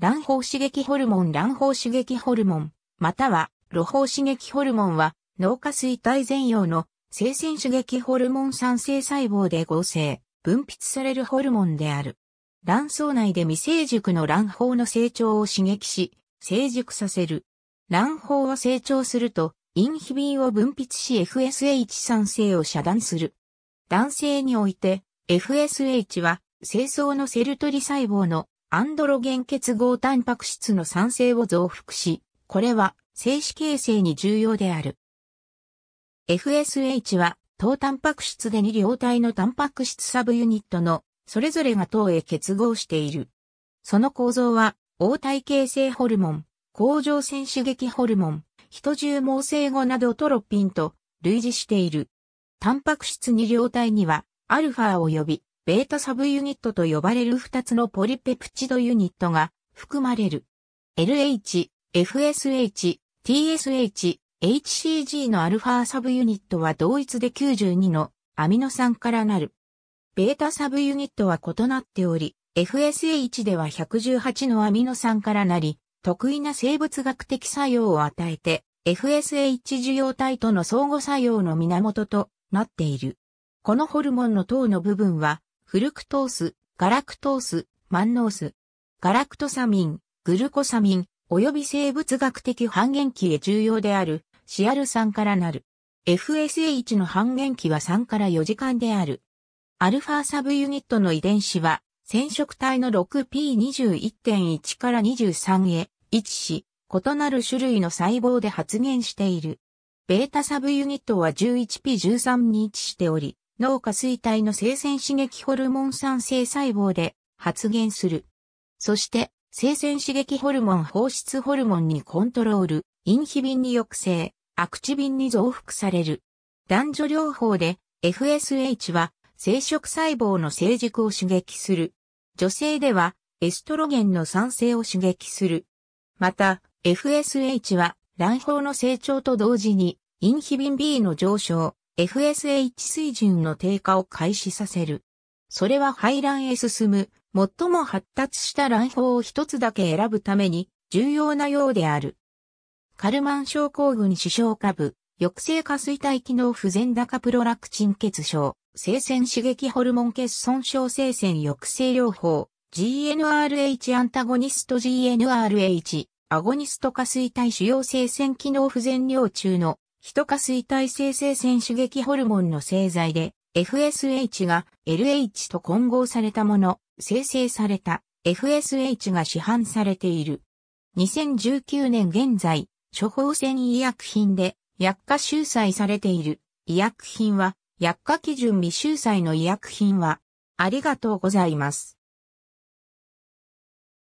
卵胞刺激ホルモン卵胞刺激ホルモン、または、露胞刺激ホルモンは、脳下垂体前葉の生鮮刺激ホルモン酸性細胞で合成、分泌されるホルモンである。卵巣内で未成熟の卵胞の成長を刺激し、成熟させる。卵胞は成長すると、インヒビンを分泌し FSH 酸性を遮断する。男性において、FSH は、精巣のセルトリ細胞のアンドロゲン結合タンパク質の酸性を増幅し、これは精子形成に重要である。FSH は糖タンパク質で2両体のタンパク質サブユニットのそれぞれが糖へ結合している。その構造は、応体形成ホルモン、甲状腺刺激ホルモン、人重毛性後などトロピンと類似している。タンパク質2両体には、アルファ及びベータサブユニットと呼ばれる2つのポリペプチドユニットが含まれる。LH、FSH、TSH、HCG のアルファサブユニットは同一で92のアミノ酸からなる。ベータサブユニットは異なっており、FSH では118のアミノ酸からなり、得意な生物学的作用を与えて、FSH 受容体との相互作用の源となっている。このホルモンの糖の部分は、フルクトース、ガラクトース、マンノース、ガラクトサミン、グルコサミン、及び生物学的半減期へ重要である、シアル酸からなる。FSH の半減期は3から4時間である。アルファサブユニットの遺伝子は、染色体の 6P21.1 から23へ位置し、異なる種類の細胞で発現している。ベータサブユニットは 11P13 に位置しており、脳下垂体の生鮮刺激ホルモン酸性細胞で発現する。そして、生鮮刺激ホルモン放出ホルモンにコントロール、インヒビンに抑制、アクチビンに増幅される。男女療法で FSH は生殖細胞の成熟を刺激する。女性ではエストロゲンの酸性を刺激する。また、FSH は卵胞の成長と同時にインヒビン B の上昇、FSH 水準の低下を開始させる。それは排卵へ進む、最も発達した卵胞を一つだけ選ぶために重要なようである。カルマン症候群死傷下部、抑制下垂体機能不全高プロラクチン欠症、生鮮刺激ホルモン欠損症生鮮抑制療法、GNRH アンタゴニスト GNRH、アゴニスト下垂体主要生鮮機能不全尿中のヒト化衰体生成腺刺激ホルモンの製剤で、FSH が LH と混合されたもの、生成された FSH が市販されている。2019年現在、処方箋医薬品で薬価収載されている医薬品は薬価基準未収載の医薬品はありがとうございます。